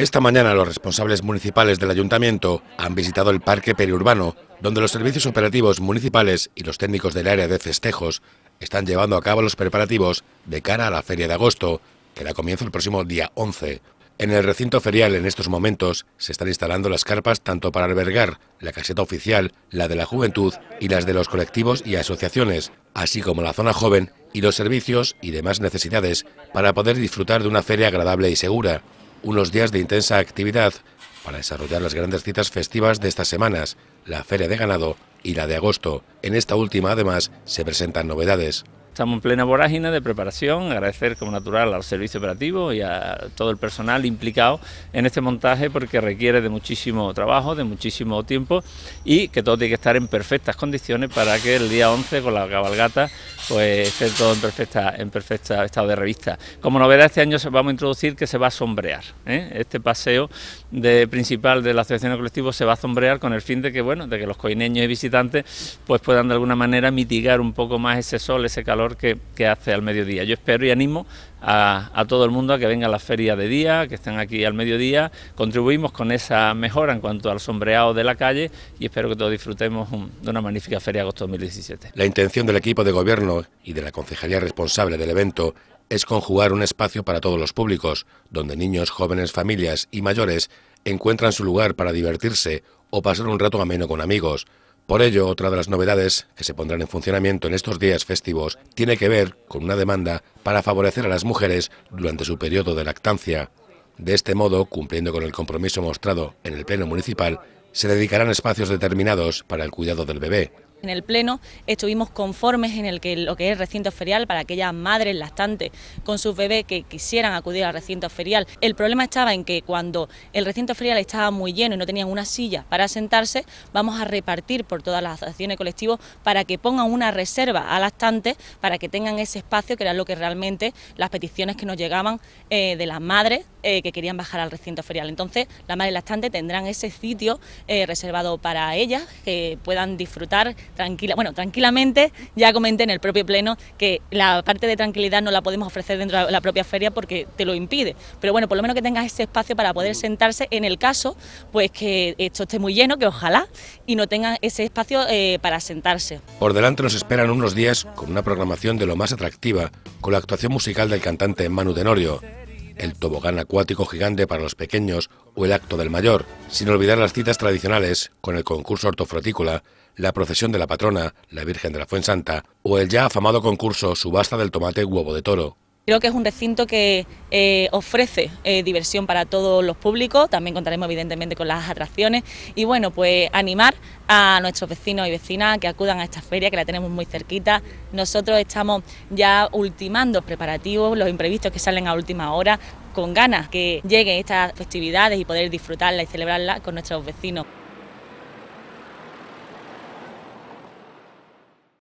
Esta mañana los responsables municipales del ayuntamiento han visitado el parque periurbano, donde los servicios operativos municipales y los técnicos del área de festejos están llevando a cabo los preparativos de cara a la feria de agosto, que da comienzo el próximo día 11. En el recinto ferial en estos momentos se están instalando las carpas tanto para albergar la caseta oficial, la de la juventud y las de los colectivos y asociaciones, así como la zona joven y los servicios y demás necesidades para poder disfrutar de una feria agradable y segura unos días de intensa actividad para desarrollar las grandes citas festivas de estas semanas, la Feria de Ganado y la de agosto. En esta última, además, se presentan novedades. Estamos en plena vorágine de preparación, agradecer como natural al servicio operativo y a todo el personal implicado en este montaje porque requiere de muchísimo trabajo, de muchísimo tiempo y que todo tiene que estar en perfectas condiciones para que el día 11 con la cabalgata pues esté todo en perfecta en perfecto estado de revista. Como novedad este año vamos a introducir que se va a sombrear. ¿eh? Este paseo de, principal de la Asociación de Colectivos se va a sombrear con el fin de que bueno, de que los coineños y visitantes pues puedan de alguna manera mitigar un poco más ese sol, ese calor que, hace al mediodía. Yo espero y animo a, todo el mundo a que venga a la feria de día, que estén aquí al mediodía. Contribuimos con esa mejora en cuanto al sombreado de la calle y espero que todos disfrutemos de una magnífica Feria Agosto 2017. La intención del equipo de gobierno y de la concejalía responsable del evento es conjugar un espacio para todos los públicos, donde niños, jóvenes, familias y mayores encuentran su lugar para divertirse o pasar un rato ameno con amigos, por ello, otra de las novedades que se pondrán en funcionamiento en estos días festivos tiene que ver con una demanda para favorecer a las mujeres durante su periodo de lactancia. De este modo, cumpliendo con el compromiso mostrado en el Pleno Municipal, se dedicarán espacios determinados para el cuidado del bebé, en el Pleno estuvimos conformes en el que lo que es recinto ferial para aquellas madres lactantes con sus bebés que quisieran acudir al recinto ferial. El problema estaba en que cuando el recinto ferial estaba muy lleno y no tenían una silla para sentarse, vamos a repartir por todas las asociaciones colectivos para que pongan una reserva a lactantes para que tengan ese espacio que era lo que realmente las peticiones que nos llegaban eh, de las madres eh, que querían bajar al recinto ferial. Entonces, las madres lactantes tendrán ese sitio eh, reservado para ellas que puedan disfrutar tranquila, bueno, tranquilamente, ya comenté en el propio pleno que la parte de tranquilidad no la podemos ofrecer dentro de la propia feria porque te lo impide, pero bueno, por lo menos que tengas ese espacio para poder mm. sentarse en el caso, pues que esto esté muy lleno, que ojalá, y no tengas ese espacio eh, para sentarse. Por delante nos esperan unos días con una programación de lo más atractiva, con la actuación musical del cantante Manu Tenorio, el tobogán acuático gigante para los pequeños o el acto del mayor, sin olvidar las citas tradicionales con el concurso ortofrutícola la procesión de la patrona, la Virgen de la Fuensanta, o el ya afamado concurso Subasta del Tomate Huevo de Toro. Creo que es un recinto que eh, ofrece eh, diversión para todos los públicos, también contaremos evidentemente con las atracciones y bueno, pues animar a nuestros vecinos y vecinas que acudan a esta feria que la tenemos muy cerquita. Nosotros estamos ya ultimando preparativos, los imprevistos que salen a última hora, con ganas que lleguen estas festividades y poder disfrutarlas y celebrarlas con nuestros vecinos.